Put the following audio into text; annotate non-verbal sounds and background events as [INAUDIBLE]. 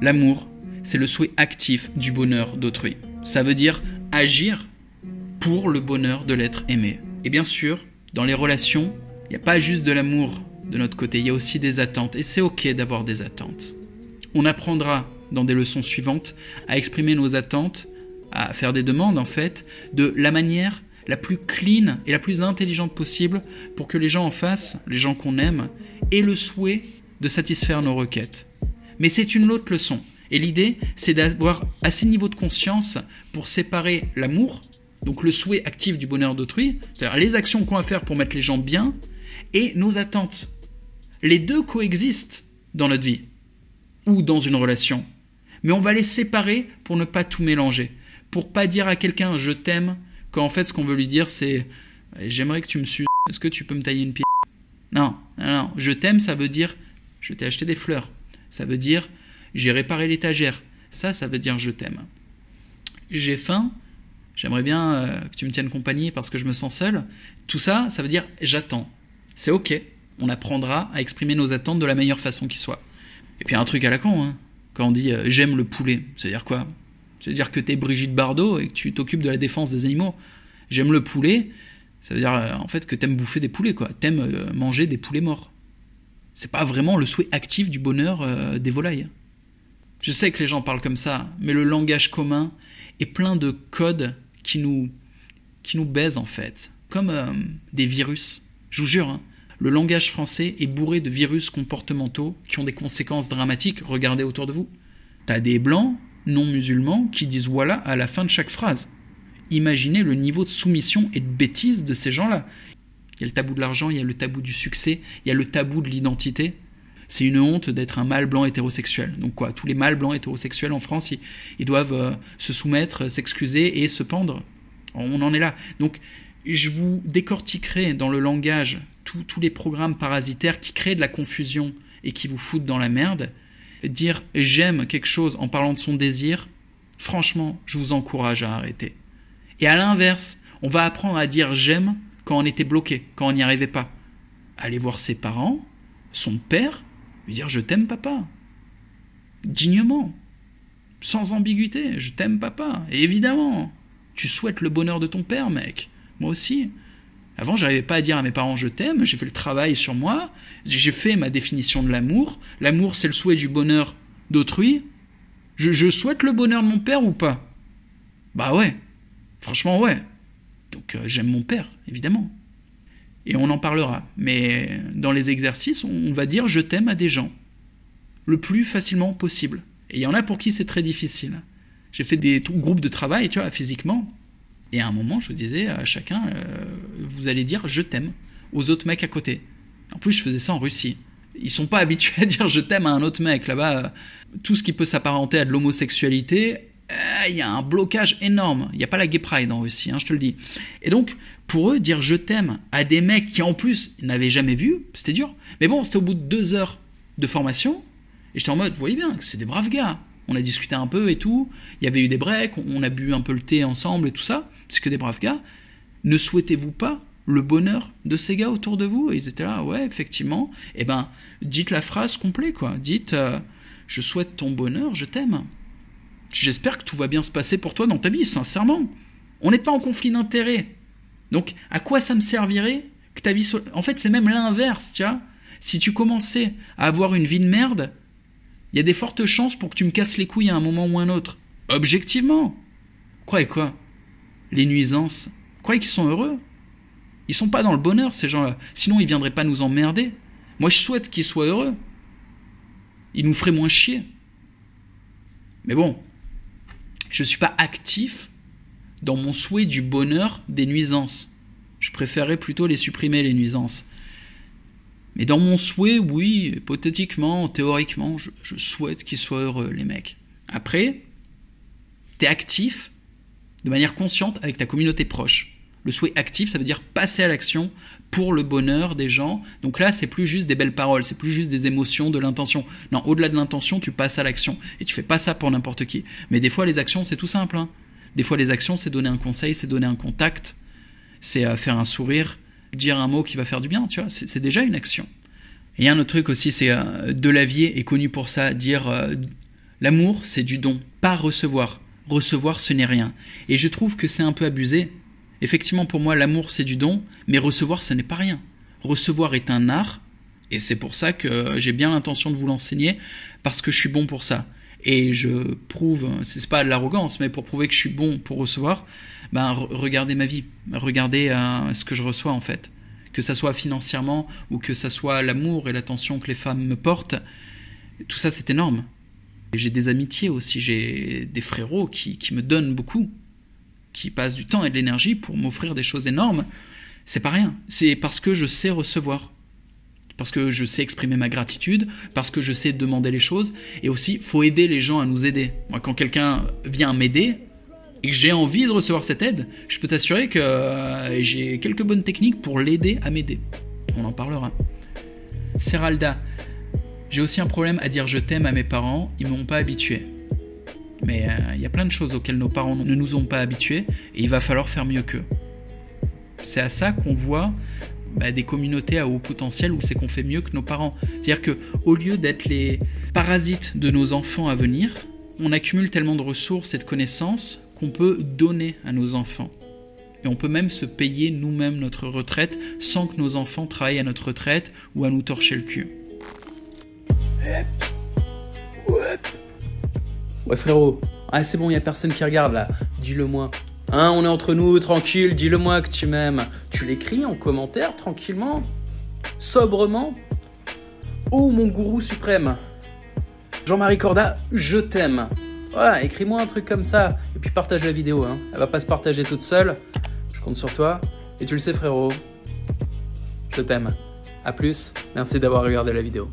L'amour, c'est le souhait actif du bonheur d'autrui. Ça veut dire agir pour le bonheur de l'être aimé. Et bien sûr, dans les relations, il n'y a pas juste de l'amour de notre côté, il y a aussi des attentes. Et c'est ok d'avoir des attentes. On apprendra dans des leçons suivantes à exprimer nos attentes, à faire des demandes en fait, de la manière la plus clean et la plus intelligente possible pour que les gens en face, les gens qu'on aime, aient le souhait de satisfaire nos requêtes. Mais c'est une autre leçon. Et l'idée, c'est d'avoir assez niveau de conscience pour séparer l'amour, donc le souhait actif du bonheur d'autrui, c'est-à-dire les actions qu'on va faire pour mettre les gens bien, et nos attentes. Les deux coexistent dans notre vie ou dans une relation. Mais on va les séparer pour ne pas tout mélanger, pour pas dire à quelqu'un je t'aime quand en fait ce qu'on veut lui dire c'est eh, j'aimerais que tu me suces. Est-ce que tu peux me tailler une pièce non, non, non, je t'aime ça veut dire je t'ai acheté des fleurs ça veut dire j'ai réparé l'étagère. Ça, ça veut dire je t'aime. J'ai faim, j'aimerais bien euh, que tu me tiennes compagnie parce que je me sens seul. Tout ça, ça veut dire j'attends. C'est ok, on apprendra à exprimer nos attentes de la meilleure façon qui soit. Et puis un truc à la con, hein. quand on dit euh, j'aime le poulet, c'est-à-dire quoi C'est-à-dire que t'es Brigitte Bardot et que tu t'occupes de la défense des animaux. J'aime le poulet, ça veut dire euh, en fait que t'aimes bouffer des poulets, quoi. T'aimes manger des poulets morts c'est pas vraiment le souhait actif du bonheur euh, des volailles. Je sais que les gens parlent comme ça, mais le langage commun est plein de codes qui nous, qui nous baisent en fait, comme euh, des virus. Je vous jure, hein. le langage français est bourré de virus comportementaux qui ont des conséquences dramatiques. Regardez autour de vous. T'as des blancs non musulmans qui disent voilà à la fin de chaque phrase. Imaginez le niveau de soumission et de bêtise de ces gens-là. Il y a le tabou de l'argent, il y a le tabou du succès, il y a le tabou de l'identité. C'est une honte d'être un mâle blanc hétérosexuel. Donc quoi, tous les mâles blancs hétérosexuels en France, ils, doivent euh, se soumettre, s'excuser et se pendre. On en est là. Donc je vous décortiquerai dans le langage tous les programmes parasitaires qui créent de la confusion et qui vous foutent dans la merde. Dire j'aime quelque chose en parlant de son désir, franchement, je vous encourage à arrêter. Et à l'inverse, on va apprendre à dire j'aime quand on était bloqué, quand on n'y arrivait pas. Aller voir ses parents, son père, lui dire je t'aime papa. Dignement, sans ambiguïté, je t'aime papa. Et évidemment, tu souhaites le bonheur de ton père, mec. Moi aussi. Avant, j'arrivais pas à dire à mes parents je t'aime, j'ai fait le travail sur moi, j'ai fait ma définition de l'amour. L'amour, c'est le souhait du bonheur d'autrui. Je, je souhaite le bonheur de mon père ou pas Bah ouais. Franchement, ouais. Donc euh, j'aime mon père, évidemment. Et on en parlera. Mais dans les exercices, on va dire je t'aime à des gens. Le plus facilement possible. Et il y en a pour qui c'est très difficile. J'ai fait des groupes de travail, tu vois, physiquement. Et à un moment, je disais à chacun, euh, vous allez dire je t'aime aux autres mecs à côté. En plus, je faisais ça en Russie. Ils sont pas [LAUGHS] habitués à dire je t'aime à un autre mec. Là-bas, euh, tout ce qui peut s'apparenter à de l'homosexualité, eh, il y a un blocage énorme. Il n'y a pas la gay pride en Russie, hein, je te le dis. Et donc, pour eux, dire je t'aime à des mecs qui en plus n'avaient jamais vu, c'était dur. Mais bon, c'était au bout de deux heures de formation. Et j'étais en mode, vous voyez bien, que c'est des braves gars. On a discuté un peu et tout. Il y avait eu des breaks, on a bu un peu le thé ensemble et tout ça. C'est que des braves gars. Ne souhaitez-vous pas le bonheur de ces gars autour de vous Et ils étaient là, ouais, effectivement. Eh ben, dites la phrase complète, quoi. Dites, euh, je souhaite ton bonheur, je t'aime. J'espère que tout va bien se passer pour toi dans ta vie, sincèrement. On n'est pas en conflit d'intérêts. Donc, à quoi ça me servirait que ta vie soit... En fait, c'est même l'inverse, tu vois. Si tu commençais à avoir une vie de merde, il y a des fortes chances pour que tu me casses les couilles à un moment ou un autre. Objectivement. Croyez quoi Les nuisances. Croyez qu'ils sont heureux Ils sont pas dans le bonheur, ces gens-là. Sinon, ils viendraient pas nous emmerder. Moi, je souhaite qu'ils soient heureux. Ils nous feraient moins chier. Mais bon, je ne suis pas actif dans mon souhait du bonheur des nuisances. Je préférerais plutôt les supprimer, les nuisances. Mais dans mon souhait, oui, hypothétiquement, théoriquement, je, souhaite qu'ils soient heureux, les mecs. Après, tu es actif de manière consciente avec ta communauté proche. Le souhait actif, ça veut dire passer à l'action pour le bonheur des gens. Donc là, c'est plus juste des belles paroles, c'est plus juste des émotions, de l'intention. Non, au-delà de l'intention, tu passes à l'action. Et tu fais pas ça pour n'importe qui. Mais des fois, les actions, c'est tout simple. Hein. Des fois, les actions, c'est donner un conseil, c'est donner un contact, c'est euh, faire un sourire, dire un mot qui va faire du bien, tu vois. C'est déjà une action. Et un autre truc aussi, c'est euh, Delavier est connu pour ça, dire euh, l'amour, c'est du don, pas recevoir. Recevoir, ce n'est rien. Et je trouve que c'est un peu abusé Effectivement, pour moi, l'amour, c'est du don, mais recevoir, ce n'est pas rien. Recevoir est un art, et c'est pour ça que j'ai bien l'intention de vous l'enseigner, parce que je suis bon pour ça. Et je prouve, c'est pas de l'arrogance, mais pour prouver que je suis bon pour recevoir, ben, regardez ma vie, regardez euh, ce que je reçois en fait. Que ça soit financièrement ou que ça soit l'amour et l'attention que les femmes me portent, tout ça c'est énorme. J'ai des amitiés aussi, j'ai des frérots qui me donnent beaucoup, qui passe du temps et de l'énergie pour m'offrir des choses énormes, c'est pas rien. C'est parce que je sais recevoir. Parce que je sais exprimer ma gratitude, parce que je sais demander les choses, et aussi, faut aider les gens à nous aider. Moi, quand quelqu'un vient m'aider, et que j'ai envie de recevoir cette aide, je peux t'assurer que euh, j'ai quelques bonnes techniques pour l'aider à m'aider. On en parlera. Seralda, j'ai aussi un problème à dire je t'aime à mes parents, ils m'ont pas habitué. Mais euh, il y a plein de choses auxquelles nos parents ne nous ont pas habitués et il va falloir faire mieux qu'eux. C'est à ça qu'on voit bah, des communautés à haut potentiel où c'est qu'on fait mieux que nos parents. C'est-à-dire que au lieu d'être les parasites de nos enfants à venir, on accumule tellement de ressources et de connaissances qu'on peut donner à nos enfants. Et on peut même se payer nous-mêmes notre retraite sans que nos enfants travaillent à notre retraite ou à nous torcher le cul. Ouais frérot, ah c'est bon, il n'y a personne qui regarde là, dis-le moi. Hein, on est entre nous, tranquille, dis-le moi que tu m'aimes. Tu l'écris en commentaire tranquillement, sobrement. Oh mon gourou suprême. Jean-Marie Corda, je t'aime. Voilà, écris-moi un truc comme ça. Et puis partage la vidéo, hein. Elle va pas se partager toute seule. Je compte sur toi. Et tu le sais frérot, je t'aime. A plus, merci d'avoir regardé la vidéo.